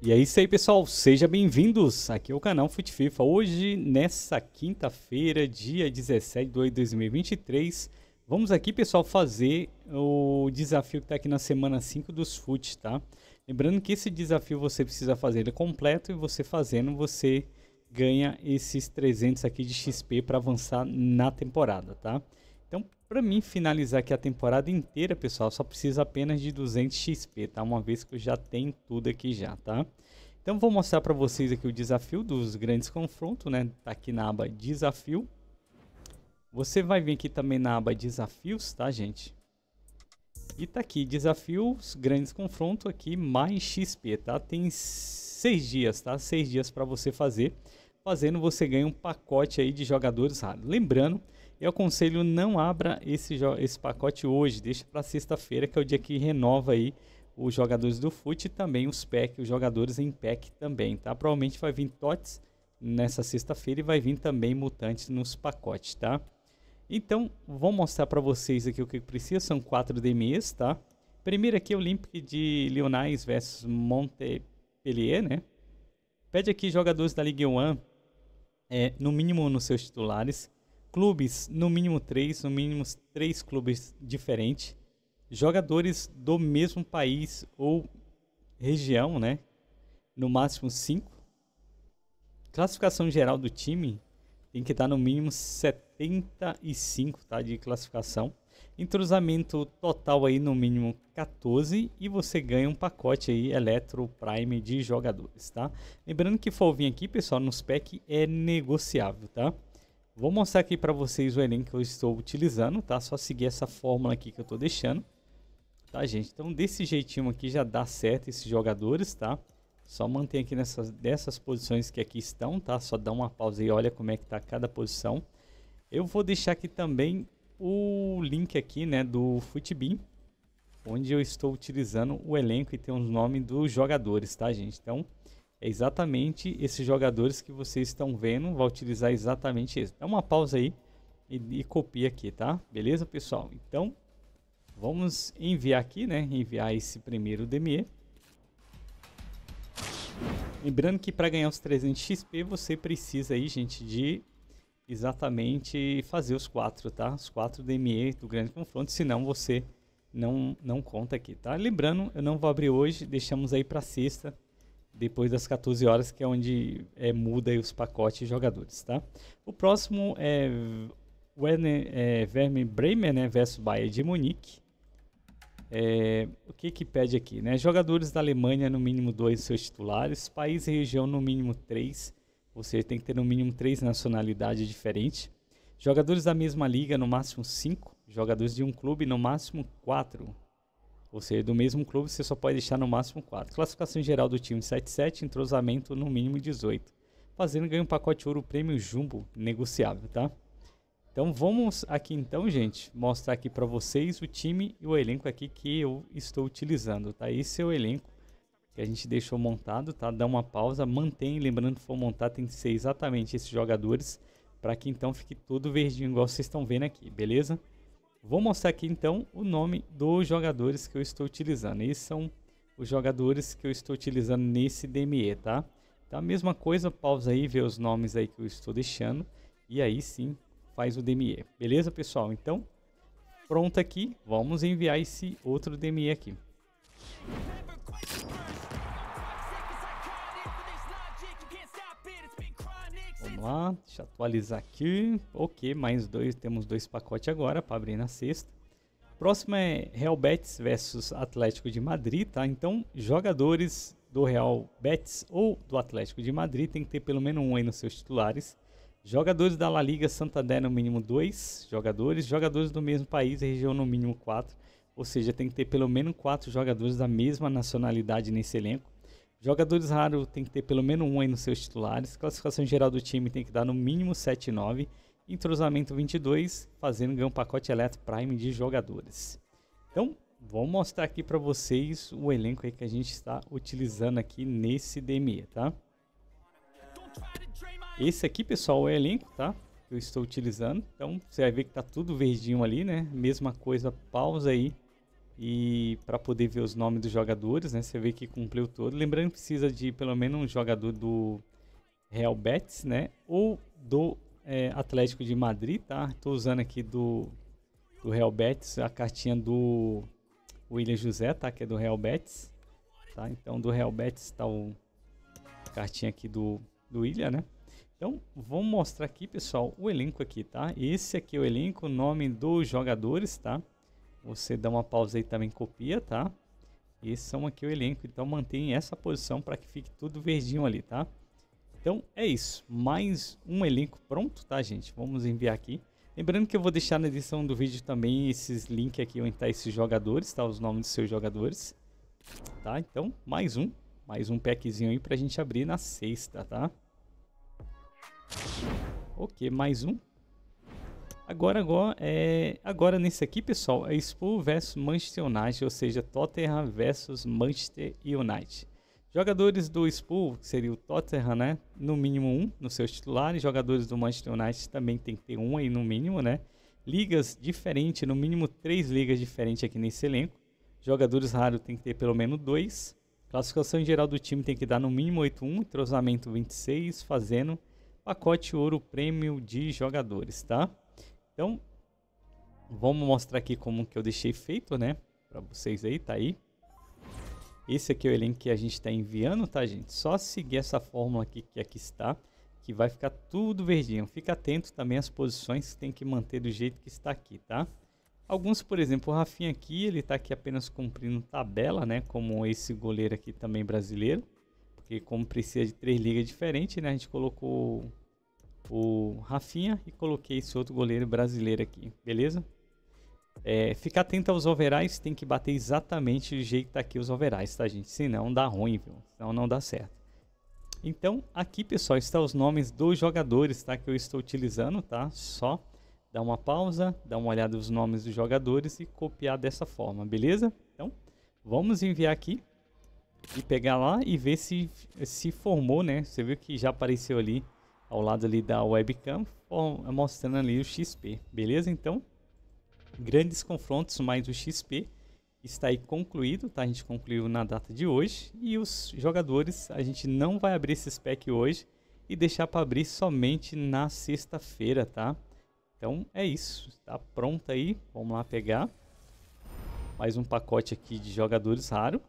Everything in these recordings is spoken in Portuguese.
E é isso aí, pessoal. Sejam bem-vindos aqui ao canal Fute FIFA. Hoje, nessa quinta-feira, dia 17 de 2023, vamos aqui, pessoal, fazer o desafio que está aqui na semana 5 dos Fute, tá? Lembrando que esse desafio você precisa fazer ele completo e você fazendo, você ganha esses 300 aqui de XP para avançar na temporada, tá? Então, para mim finalizar aqui a temporada inteira, pessoal, só precisa apenas de 200 XP, tá? Uma vez que eu já tenho tudo aqui já, tá? Então, vou mostrar para vocês aqui o desafio dos grandes confrontos, né? Tá aqui na aba desafio. Você vai vir aqui também na aba desafios, tá, gente? E tá aqui, desafios, grandes confrontos aqui, mais XP, tá? Tem seis dias, tá? Seis dias para você fazer fazendo você ganha um pacote aí de jogadores raros. Lembrando, eu aconselho não abra esse, esse pacote hoje, deixa para sexta-feira, que é o dia que renova aí os jogadores do FUT e também os PEC, os jogadores em PEC também, tá? Provavelmente vai vir TOTS nessa sexta-feira e vai vir também mutantes nos pacotes, tá? Então, vou mostrar para vocês aqui o que precisa, são quatro DMEs, tá? Primeiro aqui é o Olympic de Lyonais versus Montpellier, né? Pede aqui jogadores da Ligue 1 é, no mínimo nos seus titulares, clubes, no mínimo três, no mínimo três clubes diferentes, jogadores do mesmo país ou região, né? No máximo cinco. Classificação geral do time tem que estar no mínimo 75 tá, de classificação. Entrosamento total aí no mínimo 14 e você ganha um pacote aí Electro Prime de jogadores, tá? Lembrando que for vir aqui, pessoal, nos packs é negociável, tá? Vou mostrar aqui para vocês o elenco que eu estou utilizando, tá? Só seguir essa fórmula aqui que eu estou deixando, tá, gente? Então, desse jeitinho aqui já dá certo esses jogadores, tá? Só mantém aqui nessas dessas posições que aqui estão, tá? Só dá uma pausa e olha como é que tá cada posição. Eu vou deixar aqui também o link aqui, né, do Futebin, onde eu estou utilizando o elenco e tem os nomes dos jogadores, tá, gente? Então, é exatamente esses jogadores que vocês estão vendo, vai utilizar exatamente isso. Dá uma pausa aí e, e copia aqui, tá? Beleza, pessoal? Então, vamos enviar aqui, né, enviar esse primeiro DME. Lembrando que para ganhar os 300 XP você precisa aí, gente, de exatamente fazer os quatro, tá? Os quatro DME do grande confronto, senão você não não conta aqui, tá? Lembrando, eu não vou abrir hoje, deixamos aí para sexta, depois das 14 horas, que é onde é, muda os pacotes de jogadores, tá? O próximo é Werner é, Bremer, né, versus Bayern de Munique. É, o que que pede aqui, né? Jogadores da Alemanha, no mínimo dois seus titulares, país e região, no mínimo três, ou seja, tem que ter no mínimo três nacionalidades diferentes. Jogadores da mesma liga, no máximo cinco. Jogadores de um clube, no máximo quatro. Ou seja, do mesmo clube você só pode deixar no máximo quatro. Classificação geral do time 7-7, entrosamento no mínimo 18. Fazendo ganha um pacote ouro prêmio jumbo negociável, tá? Então vamos aqui então, gente, mostrar aqui para vocês o time e o elenco aqui que eu estou utilizando, tá? Esse é o elenco que a gente deixou montado, tá? Dá uma pausa, mantém, lembrando que for montar tem que ser exatamente esses jogadores para que então fique tudo verdinho igual vocês estão vendo aqui, beleza? Vou mostrar aqui então o nome dos jogadores que eu estou utilizando. Esses são os jogadores que eu estou utilizando nesse DME, tá? Então a mesma coisa, pausa aí, vê os nomes aí que eu estou deixando e aí sim faz o DME. Beleza, pessoal? Então, pronto aqui. Vamos enviar esse outro DME aqui. Vamos lá, deixa eu atualizar aqui. Ok, mais dois, temos dois pacotes agora para abrir na sexta. Próxima é Real Betis versus Atlético de Madrid, tá? Então, jogadores do Real Betis ou do Atlético de Madrid tem que ter pelo menos um aí nos seus titulares. Jogadores da La Liga Santander, no mínimo dois jogadores. Jogadores do mesmo país e região, no mínimo quatro. Ou seja, tem que ter pelo menos quatro jogadores da mesma nacionalidade nesse elenco. Jogadores raros tem que ter pelo menos um aí nos seus titulares. Classificação geral do time tem que dar no mínimo 7 e 9. Entrosamento 22, fazendo ganhar um pacote elétrico Prime de jogadores. Então, vou mostrar aqui para vocês o elenco que a gente está utilizando aqui nesse DME, tá? Esse aqui, pessoal, é o elenco, tá? Que eu estou utilizando. Então, você vai ver que tá tudo verdinho ali, né? Mesma coisa, pausa aí. E para poder ver os nomes dos jogadores, né? Você vê que cumpriu todo. Lembrando que precisa de pelo menos um jogador do Real Betis, né? Ou do é, Atlético de Madrid, tá? Estou usando aqui do, do Real Betis a cartinha do William José, tá? Que é do Real Betis, tá? Então do Real Betis tá o a cartinha aqui do, do William, né? Então, vou mostrar aqui, pessoal, o elenco aqui, tá? Esse aqui é o elenco, o nome dos jogadores, tá? Você dá uma pausa aí também copia, tá? Esses são aqui o elenco, então mantém essa posição para que fique tudo verdinho ali, tá? Então é isso, mais um elenco pronto, tá gente? Vamos enviar aqui. Lembrando que eu vou deixar na edição do vídeo também esses links aqui onde tá esses jogadores, tá? Os nomes dos seus jogadores. Tá, então mais um, mais um packzinho aí pra gente abrir na sexta, tá? Ok, mais um. Agora, agora, é... agora nesse aqui, pessoal, é Spurs versus Manchester United, ou seja, Tottenham versus Manchester United. Jogadores do expulso que seria o Tottenham, né? No mínimo um nos seus titulares. Jogadores do Manchester United também tem que ter um aí no mínimo, né? Ligas diferentes, no mínimo três ligas diferentes aqui nesse elenco. Jogadores raros tem que ter pelo menos dois. Classificação geral do time tem que dar no mínimo 8-1, entrosamento 26, fazendo pacote ouro prêmio de jogadores, tá? Então, vamos mostrar aqui como que eu deixei feito, né? Pra vocês aí, tá aí. Esse aqui é o elenco que a gente está enviando, tá, gente? Só seguir essa fórmula aqui que aqui está, que vai ficar tudo verdinho. Fica atento também às posições que tem que manter do jeito que está aqui, tá? Alguns, por exemplo, o Rafinha aqui, ele está aqui apenas cumprindo tabela, né? Como esse goleiro aqui também brasileiro. Porque como precisa de três ligas diferentes, né? A gente colocou o Rafinha e coloquei esse outro goleiro brasileiro aqui, beleza? É, fica atento aos overais, tem que bater exatamente do jeito que tá aqui os overais, tá gente? Senão dá ruim, viu? Senão não dá certo. Então, aqui pessoal, está os nomes dos jogadores, tá? Que eu estou utilizando, tá? Só dá uma pausa, dá uma olhada nos nomes dos jogadores e copiar dessa forma, beleza? Então, vamos enviar aqui e pegar lá e ver se se formou, né? Você viu que já apareceu ali ao lado ali da webcam, mostrando ali o XP, beleza? Então, grandes confrontos mais o XP está aí concluído, tá? A gente concluiu na data de hoje e os jogadores, a gente não vai abrir esse pack hoje e deixar para abrir somente na sexta-feira, tá? Então é isso, está pronto aí, vamos lá pegar mais um pacote aqui de jogadores raro.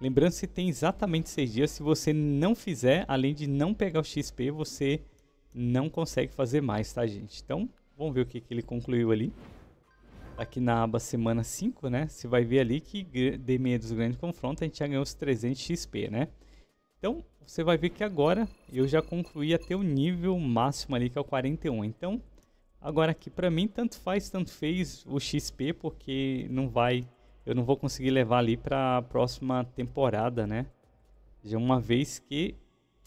Lembrando que tem exatamente 6 dias. Se você não fizer, além de não pegar o XP, você não consegue fazer mais, tá, gente? Então, vamos ver o que, que ele concluiu ali. Tá aqui na aba semana 5, né? Você vai ver ali que de meia dos grandes confrontos a gente já ganhou os 300 XP, né? Então, você vai ver que agora eu já concluí até o nível máximo ali, que é o 41. Então, agora aqui para mim, tanto faz, tanto fez o XP, porque não vai eu não vou conseguir levar ali para a próxima temporada, né? Já uma vez que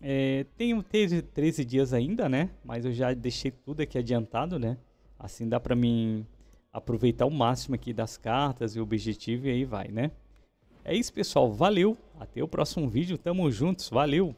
é, tenho 13 dias ainda, né? Mas eu já deixei tudo aqui adiantado, né? Assim dá para mim aproveitar o máximo aqui das cartas e o objetivo e aí vai, né? É isso, pessoal. Valeu. Até o próximo vídeo. Tamo juntos. Valeu.